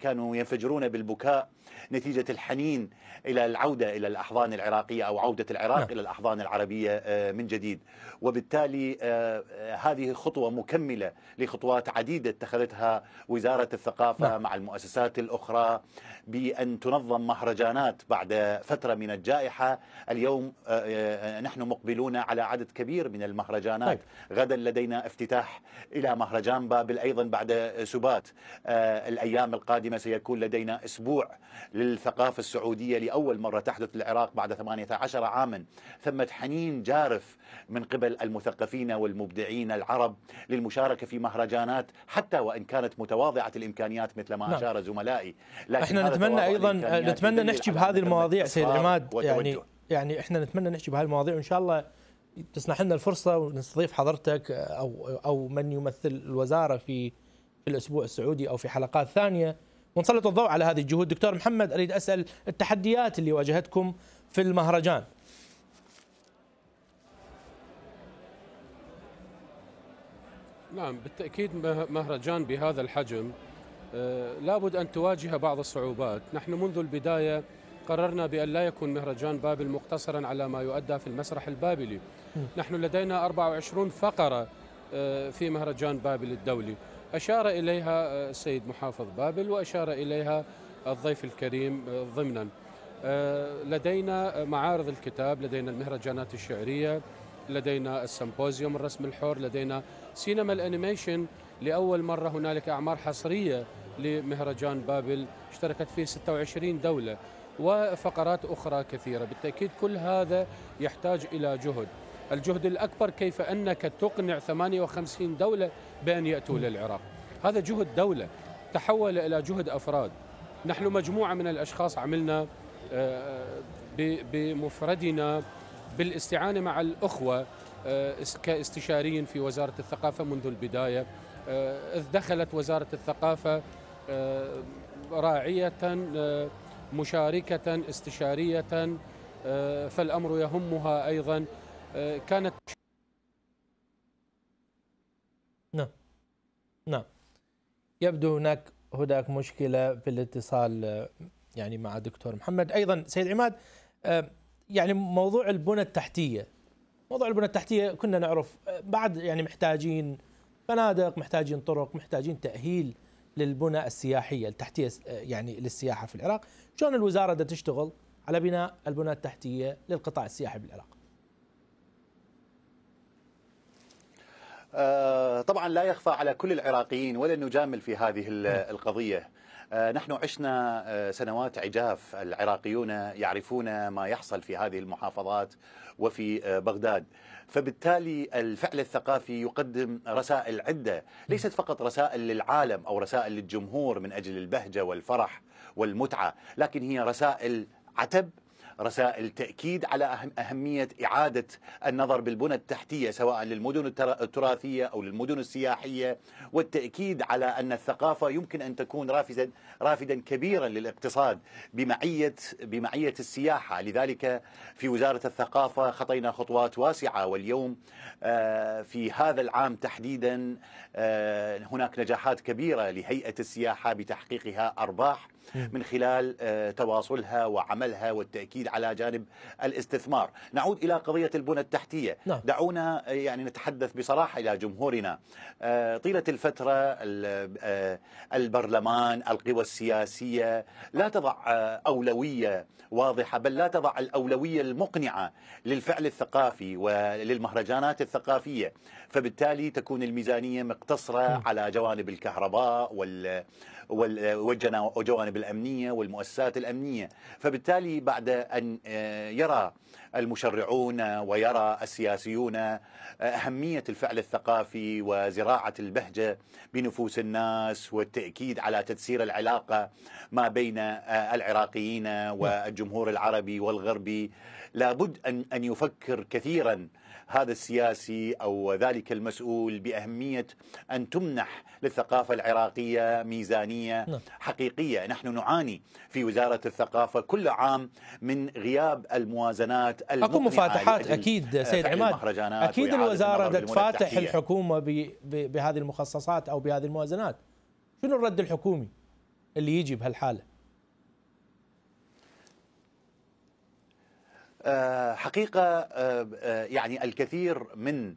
كانوا ينفجرون بالبكاء نتيجة الحنين إلى العودة إلى الأحضان العراقية العراقية أو عودة العراق نعم. إلى الأحضان العربية آه، من جديد وبالتالي آه، آه، هذه خطوة مكملة لخطوات عديدة اتخذتها وزارة نعم. الثقافة نعم. مع المؤسسات الأخرى بأن تنظم مهرجانات بعد فترة من الجائحة اليوم آه، نحن مقبلون على عدد كبير من المهرجانات طيب. غدا لدينا افتتاح إلى مهرجان بابل أيضا بعد سبات الأيام القادمة سيكون لدينا أسبوع للثقافة السعودية لأول مرة تحدث العراق بعد 18 عاما ثمة حنين جارف من قبل قبل المثقفين والمبدعين العرب للمشاركة في مهرجانات حتى وإن كانت متواضعة الإمكانيات مثل ما نعم. أشار زملائي لكن احنا نتمنى أيضا نتمنى نحكي بهذه المواضيع سيد عماد يعني يعني احنا نتمنى نحكي بهذه المواضيع وان شاء الله تسنح لنا الفرصه ونستضيف حضرتك او او من يمثل الوزاره في في الاسبوع السعودي او في حلقات ثانيه ونسلط الضوء على هذه الجهود دكتور محمد اريد اسال التحديات اللي واجهتكم في المهرجان نعم بالتأكيد مهرجان بهذا الحجم آه، لابد أن تواجه بعض الصعوبات نحن منذ البداية قررنا بأن لا يكون مهرجان بابل مقتصرا على ما يؤدى في المسرح البابلي نحن لدينا 24 فقرة آه، في مهرجان بابل الدولي أشار إليها آه، السيد محافظ بابل وأشار إليها الضيف الكريم ضمنا لدينا معارض الكتاب لدينا المهرجانات الشعرية لدينا السمبوزيوم الرسم الحر لدينا سينما الانيميشن لاول مره هنالك اعمار حصريه لمهرجان بابل اشتركت فيه 26 دوله وفقرات اخرى كثيره بالتاكيد كل هذا يحتاج الى جهد الجهد الاكبر كيف انك تقنع 58 دوله بان ياتوا للعراق هذا جهد دوله تحول الى جهد افراد نحن مجموعه من الاشخاص عملنا آه، بمفردنا بالاستعانه مع الاخوه آه، كاستشاري في وزارة الثقافة منذ البداية إذ آه، دخلت وزارة الثقافة آه، راعية مشاركة استشارية فالأمر يهمها أيضا كانت نعم نعم يبدو هناك هناك مشكلة في الاتصال يعني مع دكتور محمد أيضا سيد عماد يعني موضوع البنى التحتية موضوع البنى التحتيه كنا نعرف آه، بعد يعني محتاجين فنادق محتاجين طرق محتاجين تاهيل للبنى السياحيه التحتيه آه، يعني للسياحه في العراق شلون الوزاره بدها تشتغل على بناء البنى التحتيه للقطاع السياحي بالعراق آه، طبعا لا يخفى على كل العراقيين ولا نجامل في هذه القضيه آه، نحن عشنا آه، سنوات عجاف العراقيون يعرفون ما يحصل في هذه المحافظات وفي آه، بغداد فبالتالي الفعل الثقافي يقدم رسائل عدة ليست فقط رسائل للعالم أو رسائل للجمهور من أجل البهجة والفرح والمتعة لكن هي رسائل عتب رسائل تأكيد على أهمية إعادة النظر بالبنى التحتية سواء للمدن التراثية أو للمدن السياحية والتأكيد على أن الثقافة يمكن أن تكون رافدا رافدا كبيرا للاقتصاد بمعية بمعية السياحة لذلك في وزارة الثقافة خطينا خطوات واسعة واليوم آه، في هذا العام تحديدا آه، هناك نجاحات كبيرة لهيئة السياحة بتحقيقها أرباح من خلال آه، تواصلها وعملها والتأكيد على جانب الاستثمار نعود إلى قضية البنى التحتية نعم. دعونا آه، يعني نتحدث بصراحة إلى جمهورنا آه، طيلة الفترة البرلمان القوى السياسية لا تضع أولوية واضحة بل لا تضع الأولوية المقنعة للفعل الثقافي وللمهرجانات الثقافية فبالتالي تكون الميزانية مقتصرة على جوانب الكهرباء وال... والجوانب وجوانب الجوانب الأمنية والمؤسسات الأمنية فبالتالي بعد أن آه، يرى المشرعون ويرى السياسيون آه، أهمية الفعل الثقافي وزراعة البهجة بنفوس الناس والتأكيد على تدسير العلاقة ما بين آه، العراقيين نعم. والجمهور العربي والغربي لابد أن يفكر كثيرا هذا السياسي أو ذلك المسؤول بأهمية أن تمنح للثقافة العراقية ميزانية نعم. حقيقية نحن نعاني في وزارة الثقافة كل عام من غياب الموازنات اكو مفاتحات اكيد آه، سيد عماد اكيد الوزاره تفاتح الحكومه بهذه المخصصات او بهذه الموازنات شنو الرد الحكومي اللي يجي بهالحاله آه، حقيقة آه، آه، يعني الكثير من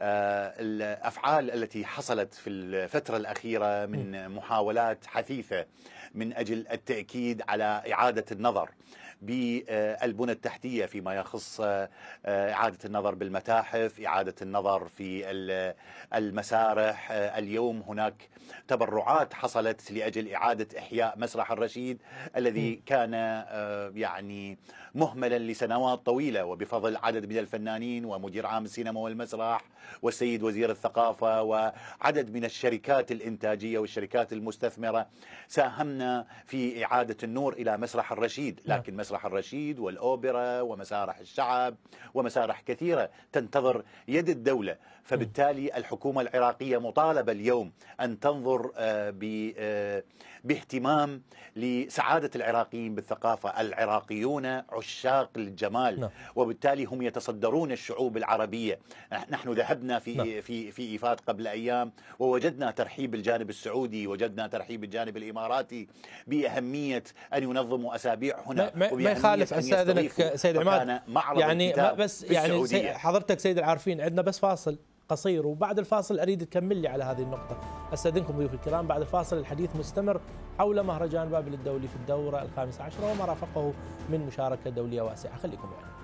الافعال التي حصلت في الفتره الاخيره من محاولات حثيثه من اجل التاكيد على اعاده النظر بالبنى التحتيه فيما يخص اعاده النظر بالمتاحف، اعاده النظر في المسارح، اليوم هناك تبرعات حصلت لاجل اعاده احياء مسرح الرشيد الذي كان يعني مهملا لسنوات طويلة وبفضل عدد من الفنانين ومدير عام السينما والمسرح والسيد وزير الثقافة وعدد من الشركات الإنتاجية والشركات المستثمرة ساهمنا في إعادة النور إلى مسرح الرشيد نعم. لكن مسرح الرشيد والأوبرا ومسارح الشعب ومسارح كثيرة تنتظر يد الدولة فبالتالي نعم. الحكومة العراقية مطالبة اليوم أن تنظر آه، ب آه، باهتمام لسعادة العراقيين بالثقافة العراقيون عشاق الجمال نعم. وبالتالي هم يتصدرون الشعوب العربية نحن ذهبنا في, نعم. في, في إيفات قبل أيام ووجدنا ترحيب الجانب السعودي وجدنا ترحيب الجانب الإماراتي بأهمية أن ينظموا أسابيع هنا ما, ما يخالف أستاذنك سيد عماد يعني ما بس يعني حضرتك سيد العارفين عندنا بس فاصل قصير وبعد الفاصل اريد تكمل لي على هذه النقطه استاذنكم ضيوف الكرام بعد الفاصل الحديث مستمر حول مهرجان بابل الدولي في الدوره الخامسه عشره وما رافقه من مشاركه دوليه واسعه خليكم معنا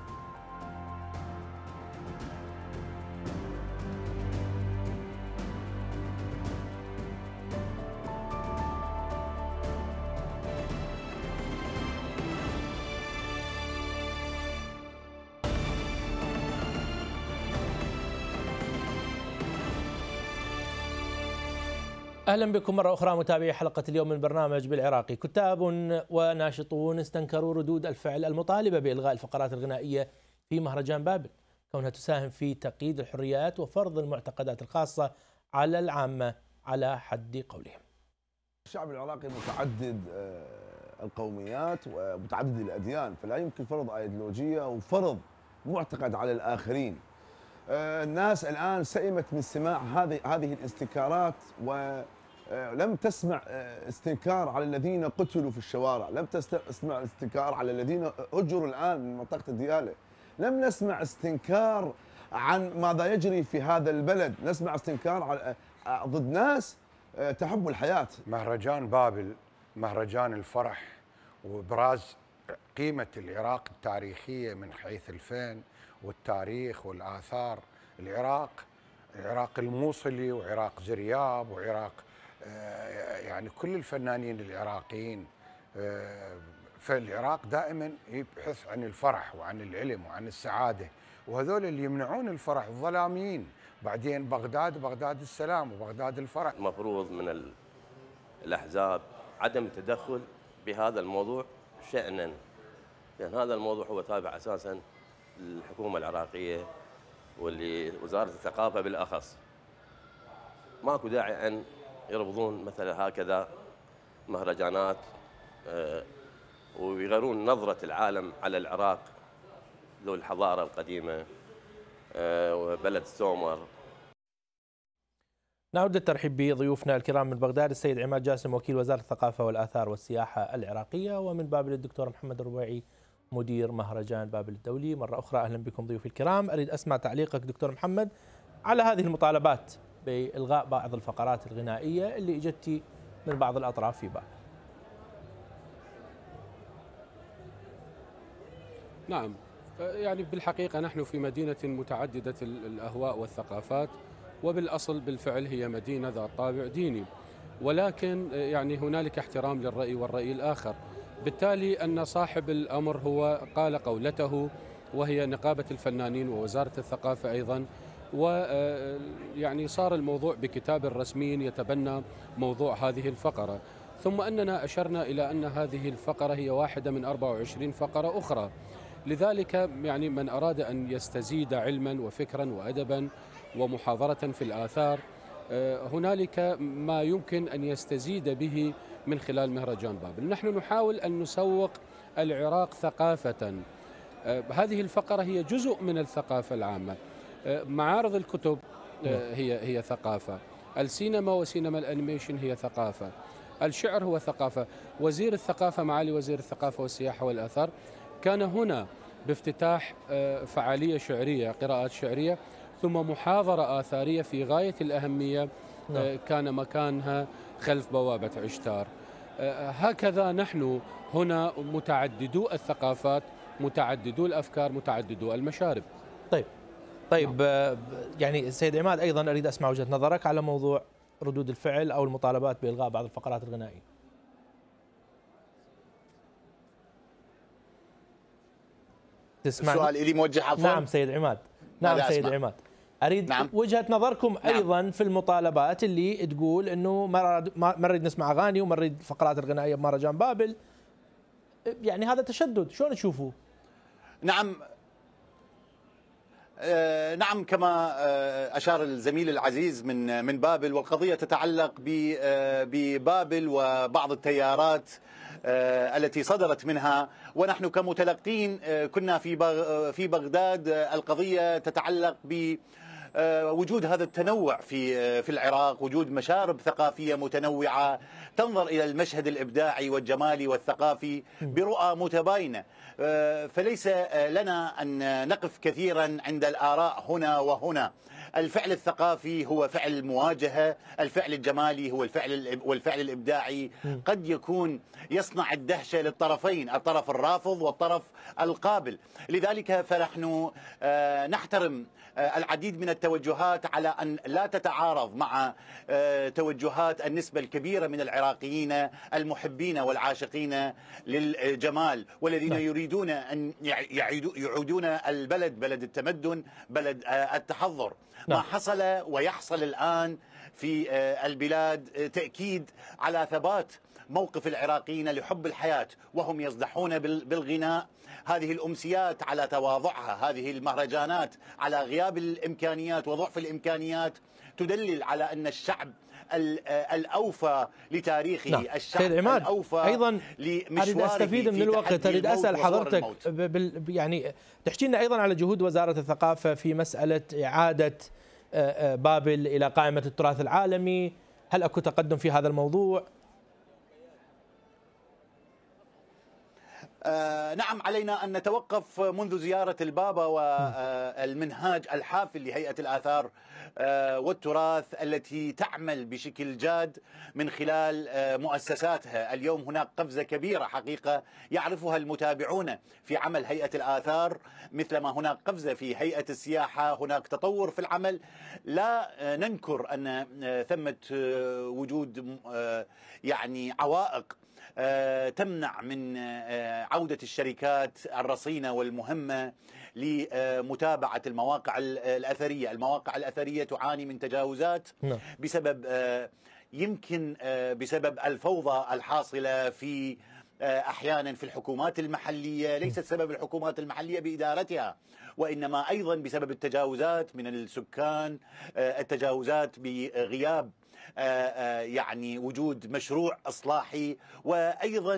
اهلا بكم مره اخرى متابعي حلقه اليوم من برنامج بالعراقي، كتاب وناشطون استنكروا ردود الفعل المطالبه بالغاء الفقرات الغنائيه في مهرجان بابل، كونها تساهم في تقييد الحريات وفرض المعتقدات الخاصه على العامه على حد قولهم. الشعب العراقي متعدد آه، القوميات ومتعدد الاديان، فلا يمكن فرض ايديولوجيه وفرض معتقد على الاخرين. آه، الناس الان سئمت من سماع هذه هذه الاستنكارات ولم آه، تسمع آه، استنكار على الذين قتلوا في الشوارع، لم تسمع استنكار على الذين اجروا الان من منطقه الدياله، لم نسمع استنكار عن ماذا يجري في هذا البلد، نسمع استنكار على ضد ناس تحب الحياه. مهرجان بابل، مهرجان الفرح وابراز قيمه العراق التاريخيه من حيث الفن والتاريخ والآثار العراق العراق الموصلي وعراق زرياب وعراق آه، يعني كل الفنانين العراقيين آه، فالعراق دائما يبحث عن الفرح وعن العلم وعن السعاده وهذول اللي يمنعون الفرح الظلاميين بعدين بغداد بغداد السلام وبغداد الفرح المفروض من الاحزاب عدم التدخل بهذا الموضوع شأنا لان هذا الموضوع هو تابع اساسا الحكومه العراقيه واللي وزاره الثقافه بالاخص ماكو داعي ان يرفضون مثلا هكذا مهرجانات آه، ويغيرون نظره العالم على العراق ذو الحضاره القديمه آه، وبلد السومر نعود للترحيب بضيوفنا الكرام من بغداد السيد عماد جاسم وكيل وزارة الثقافة والآثار والسياحة العراقية ومن بابل الدكتور محمد الربيعي مدير مهرجان بابل الدولي مرة أخرى أهلا بكم ضيوفي الكرام أريد أسمع تعليقك دكتور محمد على هذه المطالبات بإلغاء بعض الفقرات الغنائية اللي إجت من بعض الأطراف في بابل نعم يعني بالحقيقة نحن في مدينة متعددة الأهواء والثقافات وبالأصل بالفعل هي مدينة ذات طابع ديني ولكن يعني هنالك احترام للرأي والرأي الآخر بالتالي أن صاحب الأمر هو قال قولته وهي نقابة الفنانين ووزارة الثقافة أيضا ويعني آه، صار الموضوع بكتاب رسمي يتبنى موضوع هذه الفقرة ثم أننا أشرنا إلى أن هذه الفقرة هي واحدة من 24 فقرة أخرى لذلك يعني من أراد أن يستزيد علما وفكرا وأدبا ومحاضرة في الآثار آه، هنالك ما يمكن أن يستزيد به من خلال مهرجان بابل نحن نحاول أن نسوق العراق ثقافة آه، هذه الفقرة هي جزء من الثقافة العامة آه، معارض الكتب نعم. هي هي ثقافة السينما وسينما الأنيميشن هي ثقافة الشعر هو ثقافة وزير الثقافة معالي وزير الثقافة والسياحة والاثار كان هنا بافتتاح فعالية شعرية قراءات شعرية ثم محاضرة آثارية في غاية الأهمية آه، نعم. كان مكانها خلف بوابة عشتار آه، آه، هكذا نحن هنا متعددو الثقافات متعددو الأفكار متعددو المشارب طيب طيب نعم. يعني سيد عماد أيضا أريد أسمع وجهة نظرك على موضوع ردود الفعل أو المطالبات بإلغاء بعض الفقرات الغنائية تسمعني؟ السؤال إلي موجه عفوا نعم سيد عماد نعم سيد أسمع. عماد اريد نعم. وجهه نظركم نعم. ايضا في المطالبات اللي تقول انه ما نريد نسمع اغاني وما نريد فقرات الغنائيه بمهرجان بابل يعني هذا تشدد شلون تشوفوه؟ نعم آه، نعم كما آه، أشار الزميل العزيز من من بابل والقضية تتعلق ب آه، ببابل وبعض التيارات التي صدرت منها ونحن كمتلقين كنا في في بغداد القضية تتعلق ب آه، وجود هذا التنوع في آه، في العراق وجود مشارب ثقافية متنوعة تنظر إلى المشهد الإبداعي والجمالي والثقافي برؤى متباينة آه، فليس لنا أن نقف كثيرا عند الآراء هنا وهنا الفعل الثقافي هو فعل المواجهة الفعل الجمالي هو الفعل والفعل الإبداعي قد يكون يصنع الدهشة للطرفين الطرف الرافض والطرف القابل لذلك فنحن نحترم آه، العديد من التوجهات على أن لا تتعارض مع آه، توجهات النسبة الكبيرة من العراقيين المحبين والعاشقين للجمال والذين نعم. يريدون أن يعودون البلد بلد التمدن بلد آه، التحضر ما نعم. حصل ويحصل الآن في البلاد تأكيد على ثبات موقف العراقيين لحب الحياة وهم يصدحون بالغناء هذه الأمسيات على تواضعها هذه المهرجانات على غياب الإمكانيات وضعف الإمكانيات تدلل على أن الشعب الأوفى لتاريخه نعم. الشعب سيد عماد الأوفى أيضا أريد أستفيد من الوقت أريد أسأل حضرتك يعني تحكي لنا أيضا على جهود وزارة الثقافة في مسألة إعادة بابل إلى قائمة التراث العالمي هل أكو تقدم في هذا الموضوع آه، نعم علينا أن نتوقف منذ زيارة البابا والمنهاج آه، الحافل لهيئة الآثار آه، والتراث التي تعمل بشكل جاد من خلال مؤسساتها اليوم هناك قفزة كبيرة حقيقة يعرفها المتابعون في عمل هيئة الآثار مثلما هناك قفزة في هيئة السياحة هناك تطور في العمل لا ننكر أن ثمة وجود يعني عوائق آه، تمنع من آه، عودة الشركات الرصينة والمهمة لمتابعة المواقع الأثرية المواقع الأثرية تعاني من تجاوزات نعم. بسبب آه، يمكن بسبب الفوضى الحاصلة في احيانا في الحكومات المحليه ليست سبب الحكومات المحليه بادارتها وانما ايضا بسبب التجاوزات من السكان التجاوزات بغياب آه، آه، يعني وجود مشروع إصلاحي وأيضا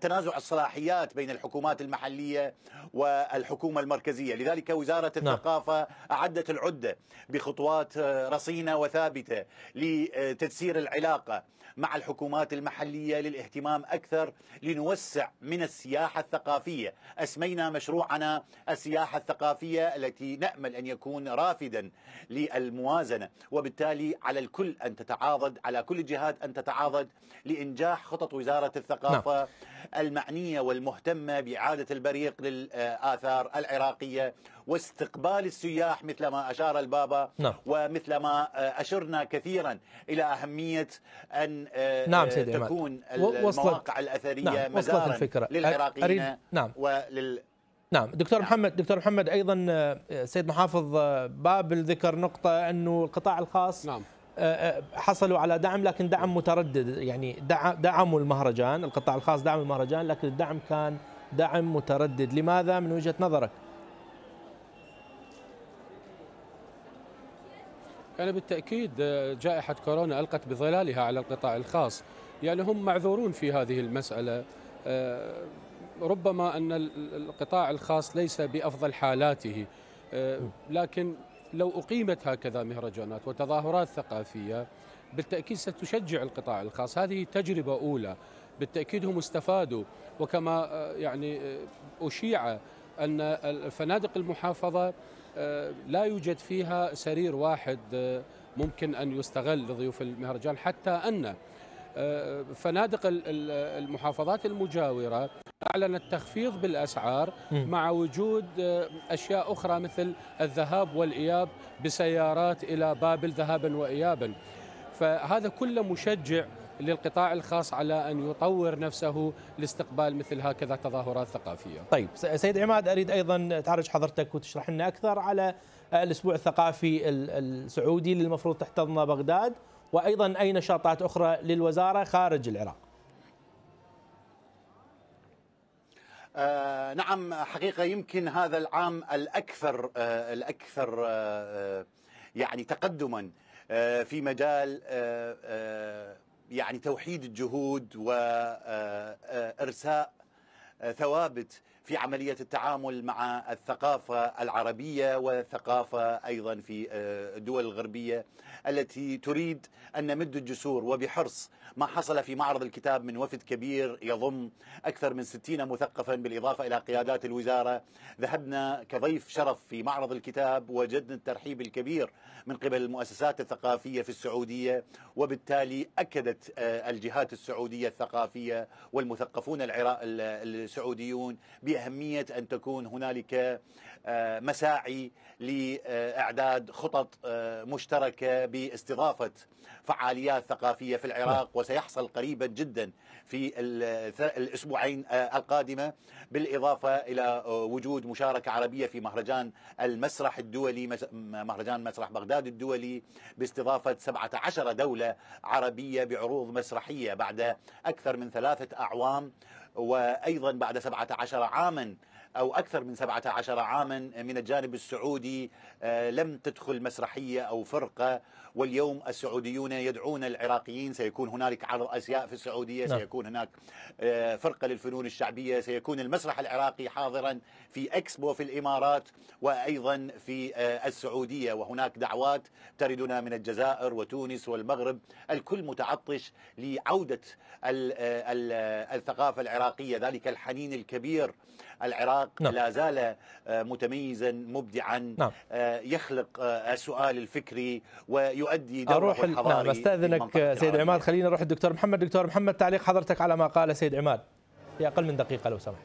تنازع الصلاحيات بين الحكومات المحلية والحكومة المركزية لذلك وزارة نعم. الثقافة أعدت العدة بخطوات آه، رصينة وثابتة لتدسير العلاقة مع الحكومات المحلية للاهتمام أكثر لنوسع من السياحة الثقافية أسمينا مشروعنا السياحة الثقافية التي نأمل أن يكون رافدا للموازنة وبالتالي على الكل أن تتعاضد على كل الجهات أن تتعاضد لإنجاح خطط وزارة الثقافة نعم. المعنية والمهتمة بإعادة البريق للآثار العراقية واستقبال السياح مثل ما أشار البابا نعم. ومثل ما آه، أشرنا كثيرا إلى أهمية أن آه، نعم سيدي آه، تكون المواقع الأثرية نعم. مزارا الفكرة. للعراقيين أريد... نعم. ولل نعم دكتور نعم. محمد دكتور محمد ايضا سيد محافظ بابل ذكر نقطه انه القطاع الخاص نعم. حصلوا على دعم لكن دعم متردد يعني دعموا المهرجان القطاع الخاص دعم المهرجان لكن الدعم كان دعم متردد لماذا من وجهة نظرك يعني بالتأكيد آه، جائحة كورونا ألقت بظلالها على القطاع الخاص يعني هم معذورون في هذه المسألة آه، ربما أن القطاع الخاص ليس بأفضل حالاته آه، لكن لو أقيمت هكذا مهرجانات وتظاهرات ثقافية بالتأكيد ستشجع القطاع الخاص هذه تجربة أولى بالتأكيد هم استفادوا وكما آه، يعني آه، أشيع أن الفنادق المحافظة آه، لا يوجد فيها سرير واحد ممكن أن يستغل لضيوف المهرجان حتى أن فنادق المحافظات المجاورة أعلنت تخفيض بالأسعار مع وجود آه، أشياء أخرى مثل الذهاب والإياب بسيارات إلى بابل ذهابا وإيابا فهذا كله مشجع للقطاع الخاص على ان يطور نفسه لاستقبال مثل هكذا تظاهرات ثقافيه. طيب سيد عماد اريد ايضا تعرج حضرتك وتشرح لنا اكثر على آه، الاسبوع الثقافي السعودي اللي المفروض تحتضنه بغداد وأيضا أي نشاطات أخرى للوزارة خارج العراق آه نعم حقيقة يمكن هذا العام الأكثر آه الأكثر آه, آه، يعني تقدما آه، في مجال آه، يعني توحيد الجهود وإرساء ثوابت في عملية التعامل مع الثقافة العربية والثقافة أيضا في الدول الغربية التي تريد أن نمد الجسور وبحرص ما حصل في معرض الكتاب من وفد كبير يضم أكثر من ستين مثقفا بالإضافة إلى قيادات الوزارة ذهبنا كضيف شرف في معرض الكتاب وجدنا الترحيب الكبير من قبل المؤسسات الثقافية في السعودية وبالتالي أكدت آه، الجهات السعودية الثقافية والمثقفون العراق السعوديون بأهمية أن تكون هنالك آه، مساعي لإعداد خطط آه، مشتركة باستضافة فعاليات ثقافية في العراق وسيحصل قريبا جدا في الأسبوعين آه، القادمة بالإضافة إلى آه، وجود مشاركة عربية في مهرجان المسرح الدولي مهرجان مسرح بغداد الدولي باستضافة 17 دولة عربية بعروض مسرحية بعد أكثر من ثلاثة أعوام وأيضا بعد 17 عاما أو أكثر من 17 عاما من الجانب السعودي آه، لم تدخل مسرحية أو فرقة واليوم السعوديون يدعون العراقيين سيكون هنالك عرض أزياء في السعودية نعم. سيكون هناك آه، فرقة للفنون الشعبية سيكون المسرح العراقي حاضرا في أكسبو في الإمارات وأيضا في آه، السعودية وهناك دعوات تردنا من الجزائر وتونس والمغرب الكل متعطش لعودة آه، الثقافة العراقية ذلك الحنين الكبير العراق نعم. لا زال متميزا مبدعا نعم. يخلق السؤال الفكري ويؤ يؤدي اروح نعم استاذنك سيد عماد خلينا نروح الدكتور محمد دكتور محمد تعليق حضرتك على ما قال سيد عماد في اقل من دقيقه لو سمحت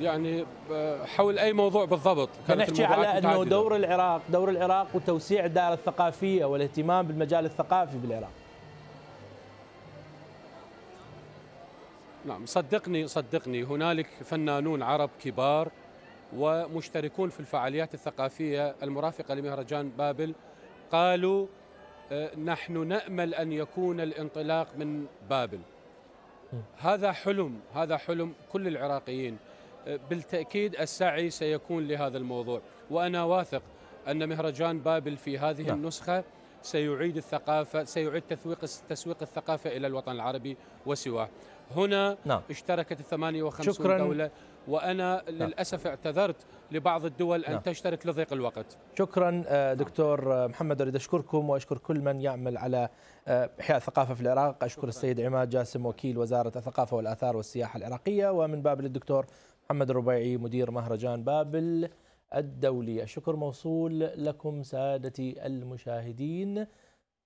يعني آه، حول اي موضوع بالضبط نحكي على انه دور العراق دور العراق وتوسيع الدائره الثقافيه والاهتمام بالمجال الثقافي بالعراق نعم صدقني صدقني هنالك فنانون عرب كبار ومشتركون في الفعاليات الثقافية المرافقة لمهرجان بابل قالوا آه، نحن نأمل أن يكون الانطلاق من بابل هذا حلم هذا حلم كل العراقيين آه، بالتأكيد السعي سيكون لهذا الموضوع وأنا واثق أن مهرجان بابل في هذه نعم. النسخة سيعيد الثقافة سيعيد تسويق تسويق الثقافة إلى الوطن العربي وسواه هنا نعم. اشتركت 58 شكرا. دولة وأنا نعم. للأسف اعتذرت لبعض الدول أن نعم. تشترك لضيق الوقت شكرا آه، دكتور آه، محمد أريد أشكركم وأشكر كل من يعمل على آه، إحياء الثقافة في العراق أشكر السيد عماد جاسم وكيل وزارة الثقافة والآثار والسياحة العراقية ومن بابل الدكتور محمد الربيعي مدير مهرجان بابل الدولي الشكر موصول لكم سادتي المشاهدين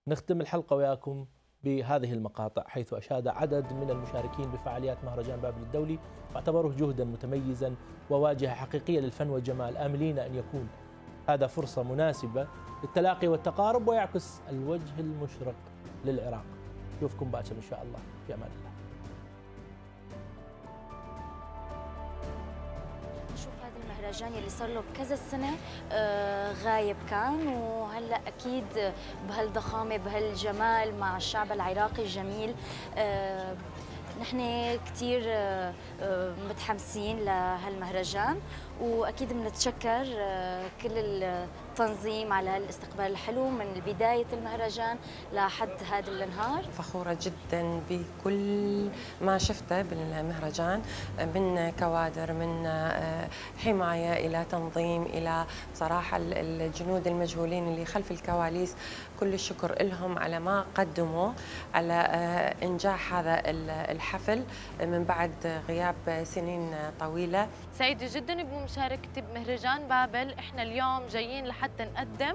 نختم الحلقة وياكم بهذه المقاطع حيث أشاد عدد من المشاركين بفعاليات مهرجان بابل الدولي واعتبروه جهدا متميزا وواجهة حقيقية للفن والجمال آملين أن يكون هذا فرصة مناسبة للتلاقي والتقارب ويعكس الوجه المشرق للعراق نشوفكم باكر إن شاء الله في أمان الله مرجاني اللي صار له بكذا سنه آه، غايب كان وهلا اكيد بهالضخامه بهالجمال مع الشعب العراقي الجميل آه، نحن كثير آه، متحمسين لهالمهرجان واكيد بنتشكر آه، كل التنظيم على الاستقبال الحلو من بدايه المهرجان لحد هذا النهار فخوره جدا بكل ما شفته بالمهرجان من كوادر من آه، حمايه الى تنظيم الى صراحه الجنود المجهولين اللي خلف الكواليس كل الشكر لهم على ما قدموا على آه، إنجاح هذا الحفل من بعد غياب سنين طويلة سعيدة جدا بمشاركتي بمهرجان بابل إحنا اليوم جايين لحتى نقدم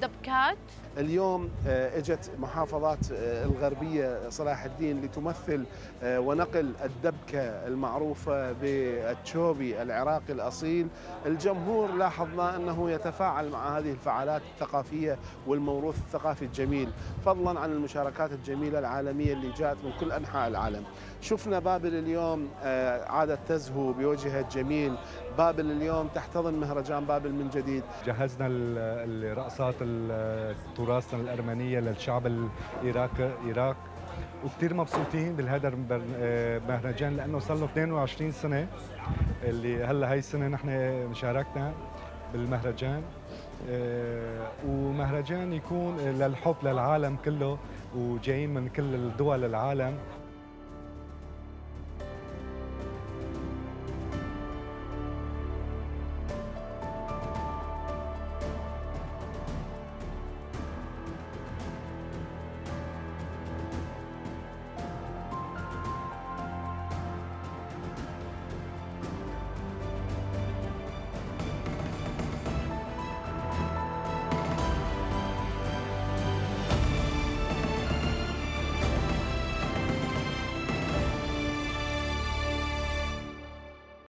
دبكات اليوم آه، اجت محافظات آه، الغربيه صلاح الدين لتمثل آه، ونقل الدبكه المعروفه بالتشوبي العراقي الاصيل، الجمهور لاحظنا انه يتفاعل مع هذه الفعالات الثقافيه والموروث الثقافي الجميل، فضلا عن المشاركات الجميله العالميه اللي جاءت من كل انحاء العالم. شفنا بابل اليوم آه، عادت تزهو بوجهها الجميل بابل اليوم تحتضن مهرجان بابل من جديد جهزنا الرقصات تراثنا الأرمنية للشعب العراقي العراق وكثير مبسوطين بهذا المهرجان آه، لأنه صار له 22 سنة اللي هلا هاي السنة نحن شاركنا بالمهرجان آه، ومهرجان يكون للحب للعالم كله وجايين من كل الدول العالم